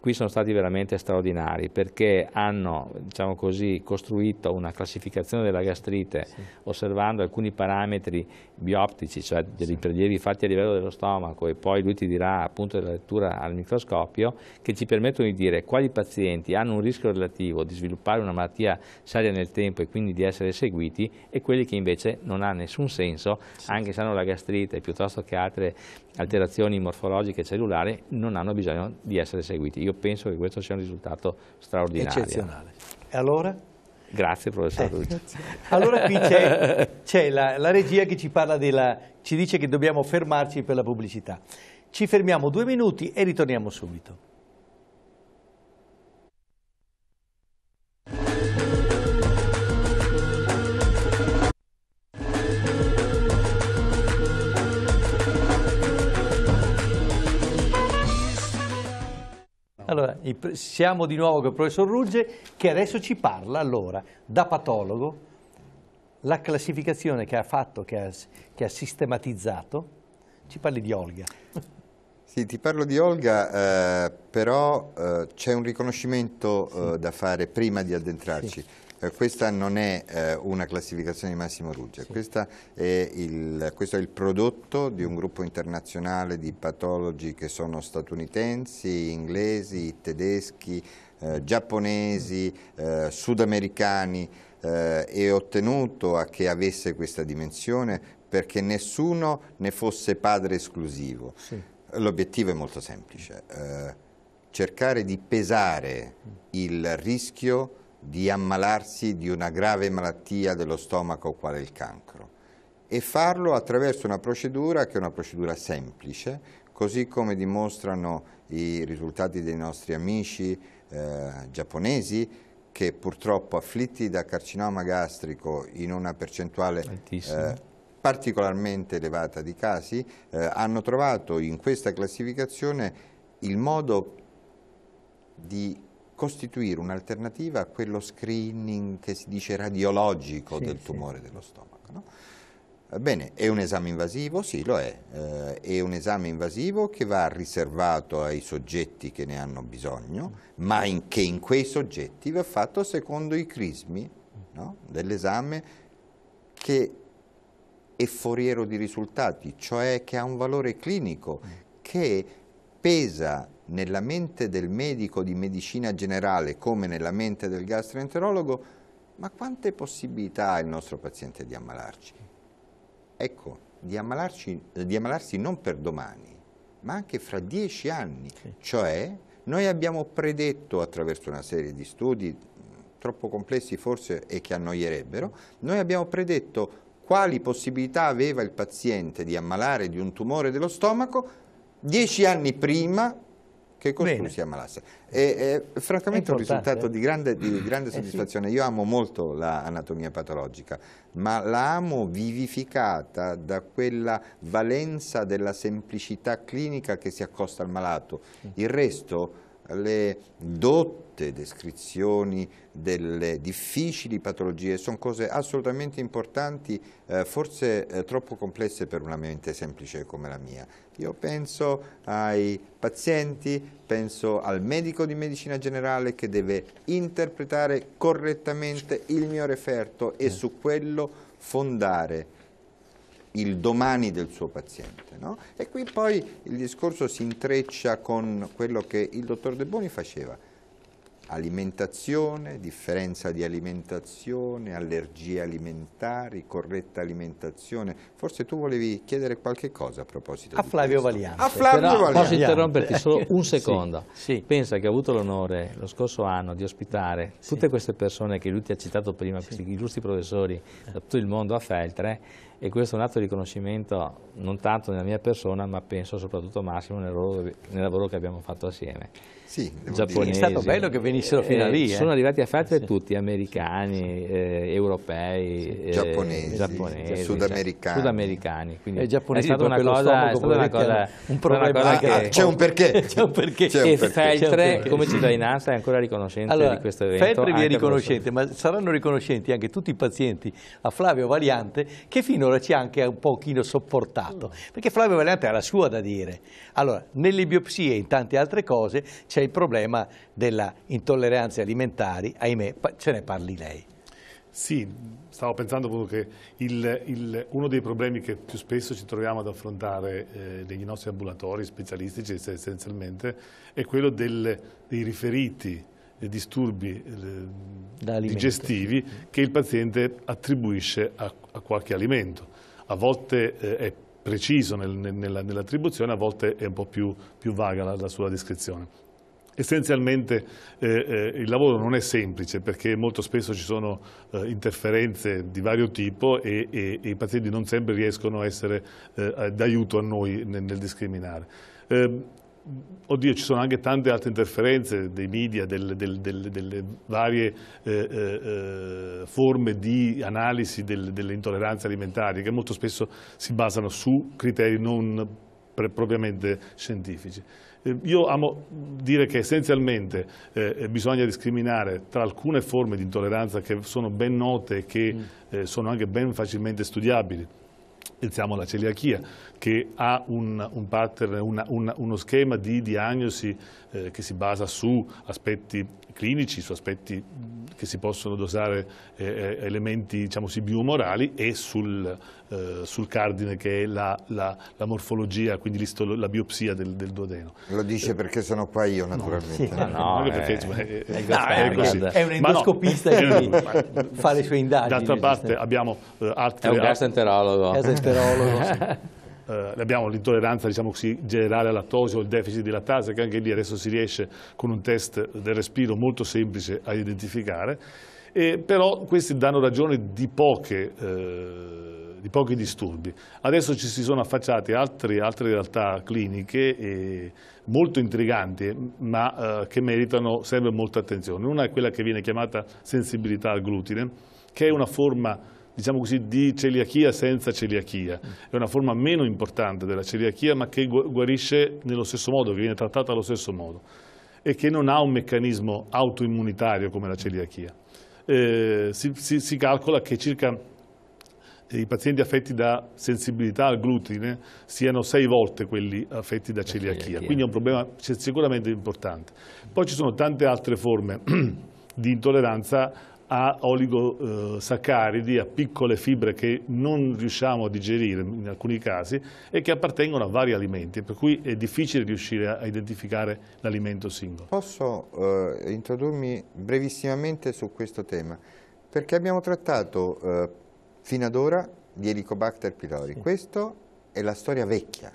qui sono stati veramente straordinari perché hanno diciamo così, costruito una classificazione della gastrite sì. osservando alcuni parametri bioptici, cioè degli prelievi fatti a livello dello stomaco e poi lui ti dirà appunto della lettura al microscopio che ci permettono di dire quali pazienti hanno un rischio relativo di sviluppare una malattia seria nel tempo e quindi di essere seguiti e quelli che invece non ha nessun senso sì. anche se hanno la gastrite piuttosto che altre alterazioni morfologiche e cellulari non hanno bisogno di essere seguiti. Io penso che questo sia un risultato straordinario. Eccezionale. E allora? Grazie professor eh, Rucci. Allora qui c'è la, la, regia che ci, della, ci dice che dobbiamo fermarci per la pubblicità. Ci fermiamo due minuti e ritorniamo subito. Allora, siamo di nuovo con il professor Rugge che adesso ci parla, allora, da patologo, la classificazione che ha fatto, che ha, che ha sistematizzato, ci parli di Olga. Sì, ti parlo di Olga, eh, però eh, c'è un riconoscimento eh, da fare prima di addentrarci. Sì. Eh, questa non è eh, una classificazione di Massimo Ruggia, è il, questo è il prodotto di un gruppo internazionale di patologi che sono statunitensi, inglesi, tedeschi, eh, giapponesi, eh, sudamericani eh, e ottenuto a che avesse questa dimensione perché nessuno ne fosse padre esclusivo. Sì. L'obiettivo è molto semplice, eh, cercare di pesare mm. il rischio di ammalarsi di una grave malattia dello stomaco quale il cancro e farlo attraverso una procedura che è una procedura semplice, così come dimostrano i risultati dei nostri amici eh, giapponesi che purtroppo afflitti da carcinoma gastrico in una percentuale eh, particolarmente elevata di casi, eh, hanno trovato in questa classificazione il modo di costituire un'alternativa a quello screening che si dice radiologico sì, del tumore sì. dello stomaco. No? Bene, è un esame invasivo? Sì, lo è. Eh, è un esame invasivo che va riservato ai soggetti che ne hanno bisogno, ma in, che in quei soggetti va fatto secondo i crismi no? dell'esame che è foriero di risultati, cioè che ha un valore clinico, mm. che pesa nella mente del medico di medicina generale come nella mente del gastroenterologo, ma quante possibilità ha il nostro paziente di ammalarci? Ecco, di, ammalarci, di ammalarsi non per domani, ma anche fra dieci anni, sì. cioè noi abbiamo predetto attraverso una serie di studi troppo complessi forse e che annoierebbero, noi abbiamo predetto quali possibilità aveva il paziente di ammalare di un tumore dello stomaco dieci anni prima che costui si ammalasse. È, e, francamente è un risultato di grande, di eh, grande soddisfazione. Eh sì. Io amo molto l'anatomia patologica, ma la amo vivificata da quella valenza della semplicità clinica che si accosta al malato. Mm. Il resto le dotte descrizioni delle difficili patologie sono cose assolutamente importanti, eh, forse eh, troppo complesse per una mente semplice come la mia. Io penso ai pazienti, penso al medico di medicina generale che deve interpretare correttamente il mio referto e mm. su quello fondare il domani del suo paziente. No? E qui poi il discorso si intreccia con quello che il dottor De Boni faceva, alimentazione, differenza di alimentazione, allergie alimentari, corretta alimentazione. Forse tu volevi chiedere qualche cosa a proposito a Flavio Valiante. A Flavio Però Valiante. Posso interromperti solo un secondo? sì, sì. Pensa che ho avuto l'onore lo scorso anno di ospitare sì. tutte queste persone che lui ti ha citato prima, questi illustri professori da tutto il mondo a Feltre, e questo è un atto di riconoscimento non tanto nella mia persona ma penso soprattutto Massimo nel lavoro, nel lavoro che abbiamo fatto assieme sì, giapponesi, è stato bello che venissero fino a eh, lì eh. sono arrivati a farle sì. tutti americani, eh, europei sì, giapponesi, eh, giapponesi sudamericani, sudamericani quindi eh, è stata una cosa, stata una cosa un problema ah, che... c'è un perché c'è un perché, c'è un perché. e Feltre come cittadinanza è ancora riconoscente allora, di questo evento Feltre vi è riconoscente ma saranno riconoscenti anche tutti i pazienti a Flavio Variante che fino allora ci ha anche un pochino sopportato, mm. perché Flavio Valente ha la sua da dire. Allora, nelle biopsie e in tante altre cose c'è il problema delle intolleranze alimentari, ahimè, ce ne parli lei. Sì, stavo pensando che il, il, uno dei problemi che più spesso ci troviamo ad affrontare eh, negli nostri ambulatori specialistici essenzialmente è quello del, dei riferiti, disturbi eh, digestivi che il paziente attribuisce a, a qualche alimento. A volte eh, è preciso nel, nel, nell'attribuzione, a volte è un po' più, più vaga la, la sua descrizione. Essenzialmente eh, eh, il lavoro non è semplice perché molto spesso ci sono eh, interferenze di vario tipo e, e, e, i pazienti non sempre riescono a essere eh, d'aiuto a noi nel, nel discriminare. Eh, Oddio, ci sono anche tante altre interferenze dei media, delle, delle, delle, delle varie eh, eh, eh, forme di analisi del, delle intolleranze alimentari che molto spesso si basano su criteri non propriamente scientifici. Eh, io amo dire che essenzialmente eh, eh, bisogna discriminare tra alcune forme di intolleranza che sono ben note e che mm. eh, sono anche ben facilmente studiabili, pensiamo alla celiachia, che ha un, un pattern, una, una, uno schema di diagnosi eh, che si basa su aspetti clinici su aspetti che si possono dosare eh, eh, elementi diciamo, sì, biumorali e sul, eh, sul, cardine che è la, la, la morfologia, quindi la biopsia del, del, duodeno. Lo dice perché sono qua io naturalmente. No, no, no perché, cioè, è, è, no, è, un endoscopista che no, fa le sue indagini. D'altra parte abbiamo eh, altri... È un gasenterologo. gasenterologo sì. eh, abbiamo l'intolleranza diciamo così, generale al lattosio, il deficit di lattase, che anche lì adesso si riesce con un test del respiro molto semplice a identificare, e, però questi danno ragione di, poche, eh, di, pochi disturbi. Adesso ci si sono affacciate altre, altre realtà cliniche e, eh, molto intriganti, ma eh, che meritano sempre molta attenzione. Una è quella che viene chiamata sensibilità al glutine, che è una forma diciamo così, di celiachia senza celiachia. È una forma meno importante della celiachia, ma che guarisce nello stesso modo, che viene trattata allo stesso modo e che non ha un meccanismo autoimmunitario come la celiachia. Eh, si, si, si calcola che circa eh, i pazienti affetti da sensibilità al glutine siano sei volte quelli affetti da celiachia, quindi è un problema sicuramente importante. Poi ci sono tante altre forme di intolleranza a oligosaccaridi, a piccole fibre che non riusciamo a digerire in alcuni casi e che appartengono a vari alimenti, per cui è difficile riuscire a identificare l'alimento singolo. Posso eh, introdurmi brevissimamente su questo tema? Perché abbiamo trattato eh, fino ad ora di Helicobacter pylori, sì. questa è la storia vecchia,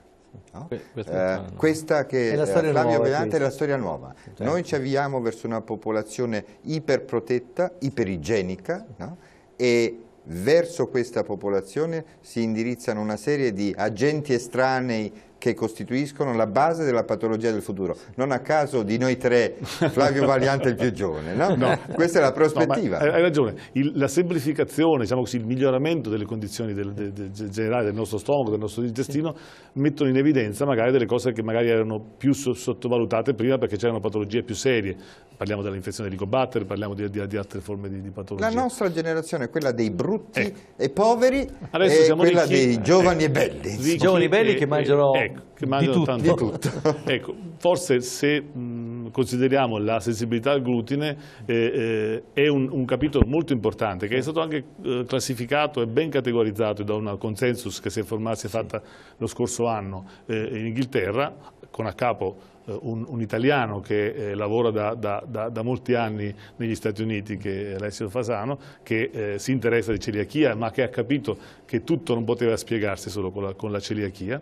No? Que questa, eh, questa che è la Flavio Benante è la storia nuova. Certo. Noi ci avviamo verso una popolazione iperprotetta, iperigenica, no? e verso questa popolazione si indirizzano una serie di agenti estranei che costituiscono la base della patologia del futuro. Non a caso di noi tre, Flavio Valiante il più giovane, no? no. Questa è la prospettiva. No, hai ragione, il, la semplificazione, diciamo così, il miglioramento delle condizioni del, del, del, generali del nostro stomaco, del nostro intestino, mettono in evidenza magari delle cose che magari erano più sottovalutate prima perché c'erano patologie più serie. Parliamo dell'infezione di Cobatter, parliamo di, di, di, altre forme di, di patologie. La nostra generazione è quella dei brutti eh. e poveri Adesso e quella ricchi, dei giovani eh, e belli. Ricchi, giovani e belli eh, che mangiano ecco, che mangiano di tanto. tutto. ecco, forse se mh, consideriamo la sensibilità al glutine eh, eh, è un, un, capitolo molto importante che è stato anche eh, classificato e ben categorizzato da una consensus che si è, formato, si è fatta lo scorso anno eh, in Inghilterra con a capo eh, un, un, italiano che eh, lavora da, da, da, da, molti anni negli Stati Uniti, che è Alessio Fasano, che eh, si interessa di celiachia ma che ha capito che tutto non poteva spiegarsi solo con la, con la celiachia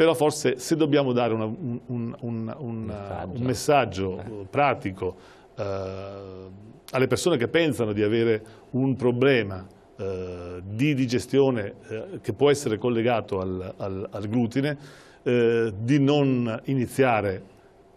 però forse se dobbiamo dare una, un, un, un, un, messaggio eh. pratico eh, alle persone che pensano di avere un problema eh, di digestione eh, che può essere collegato al, al, al glutine, eh, di non iniziare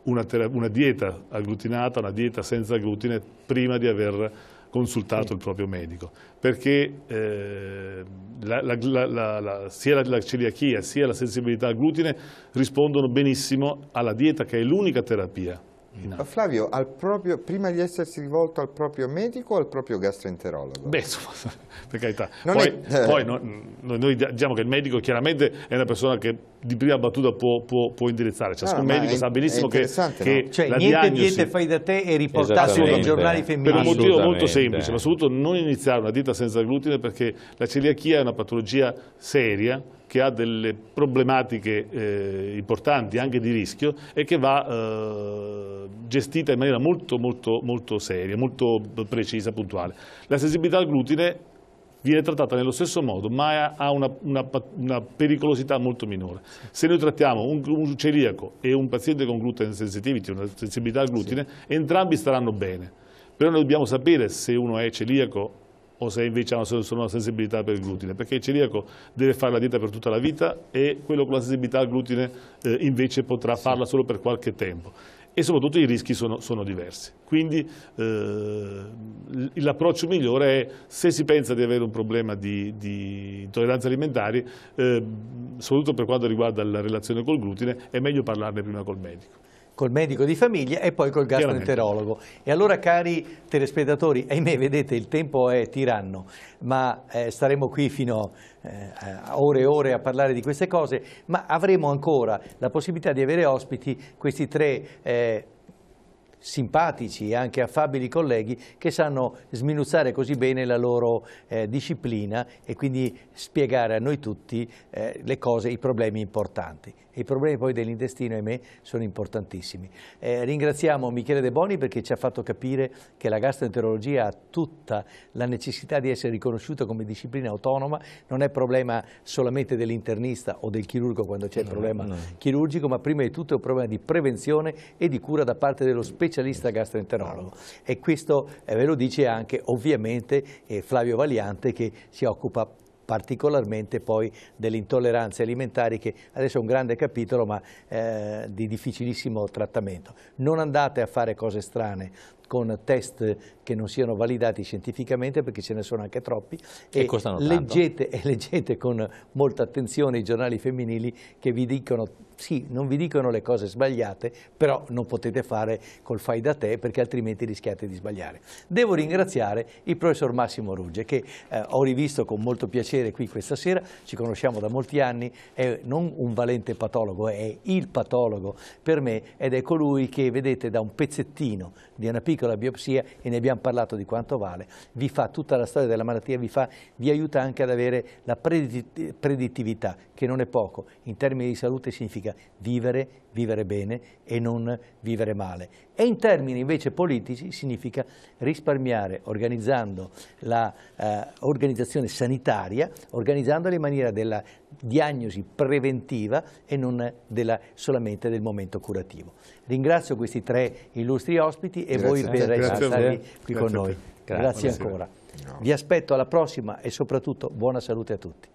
una, una dieta agglutinata, una dieta senza glutine, prima di aver consultato sì. il proprio medico, perché eh, la, la, la, sia la, celiachia sia la sensibilità al glutine rispondono benissimo alla dieta che è l'unica terapia. No. Eh, Flavio, proprio, prima di essersi rivolto al proprio medico o al proprio gastroenterologo? Beh, insomma, per carità. Non poi, è... Eh, poi no, noi, diciamo che il medico chiaramente è una persona che di prima battuta può, può, può indirizzare. Ciascun no, ah, medico sa benissimo che, che cioè, la niente diagnosi... diete fai da te e riportato nei giornali femminili. Per un motivo molto semplice, ma soprattutto non iniziare una dieta senza glutine perché la celiachia è una patologia seria che ha delle problematiche eh, importanti anche di rischio e che va eh, gestita in maniera molto, molto, molto seria, molto precisa, puntuale. La sensibilità al glutine viene trattata nello stesso modo ma ha una, una, una pericolosità molto minore. Se noi trattiamo un, un, celiaco e un paziente con gluten sensitivity, una sensibilità al glutine, sì. entrambi staranno bene. Però noi dobbiamo sapere se uno è celiaco o se invece hanno solo una sensibilità per il glutine, perché il celiaco deve fare la dieta per tutta la vita e quello con la sensibilità al glutine eh, invece potrà farla solo per qualche tempo e soprattutto i rischi sono, sono diversi. Quindi eh, l'approccio migliore è se si pensa di avere un problema di, di intolleranze alimentari, eh, soprattutto per quanto riguarda la relazione col glutine, è meglio parlarne prima col medico col medico di famiglia e poi col gastroenterologo. E allora cari telespettatori, ahimè vedete il tempo è tiranno, ma eh, staremo qui fino eh, a ore e ore a parlare di queste cose, ma avremo ancora la possibilità di avere ospiti questi tre eh, simpatici e anche affabili colleghi che sanno sminuzzare così bene la loro eh, disciplina e quindi spiegare a noi tutti eh, le cose, i problemi importanti. I problemi poi dell'intestino, ahimè, sono importantissimi. Eh, ringraziamo Michele De Boni perché ci ha fatto capire che la gastroenterologia ha tutta la necessità di essere riconosciuta come disciplina autonoma, non è problema solamente dell'internista o del chirurgo quando c'è il problema no, no. chirurgico, ma prima di tutto è un problema di prevenzione e di cura da parte dello specialista gastroenterologo. E questo eh, ve lo dice anche ovviamente eh, Flavio Valiante che si occupa particolarmente poi delle intolleranze alimentari che adesso è un grande capitolo ma eh, di difficilissimo trattamento. Non andate a fare cose strane con test che non siano validati scientificamente perché ce ne sono anche troppi e, e leggete, e leggete con molta attenzione i giornali femminili che vi dicono sì, non vi dicono le cose sbagliate, però non potete fare col fai da te perché altrimenti rischiate di sbagliare. Devo ringraziare il professor Massimo Rugge che eh, ho rivisto con molto piacere qui questa sera, ci conosciamo da molti anni, è non un valente patologo, è il patologo per me ed è colui che vedete da un pezzettino di una piccola biopsia e ne abbiamo parlato di quanto vale, vi fa tutta la storia della malattia, vi, fa, vi aiuta anche ad avere la predittività che non è poco, in termini di salute significa vivere, vivere bene e non vivere male. E in termini invece politici significa risparmiare organizzando l'organizzazione eh, sanitaria, organizzandola in maniera della diagnosi preventiva e non della, solamente del momento curativo. Ringrazio questi tre illustri ospiti e grazie voi per essere stati qui grazie con noi. Grazie Buonasera. ancora. No. Vi aspetto alla prossima e soprattutto buona salute a tutti.